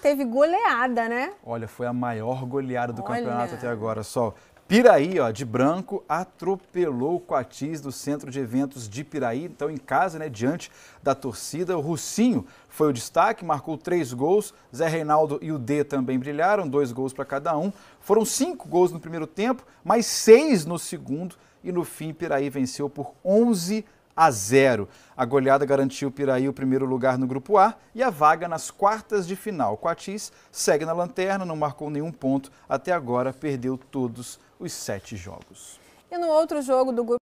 Teve goleada, né? Olha, foi a maior goleada do Olha. campeonato até agora, só. Piraí, ó, de branco, atropelou o Coatis do Centro de Eventos de Piraí. Então, em casa, né, diante da torcida, o Russinho foi o destaque, marcou três gols. Zé Reinaldo e o D também brilharam, dois gols para cada um. Foram cinco gols no primeiro tempo, mais seis no segundo. E no fim, Piraí venceu por 11 a a 0. A goleada garantiu o Piraí o primeiro lugar no Grupo A e a vaga nas quartas de final. Coatis segue na lanterna, não marcou nenhum ponto até agora, perdeu todos os sete jogos. E no outro jogo do grupo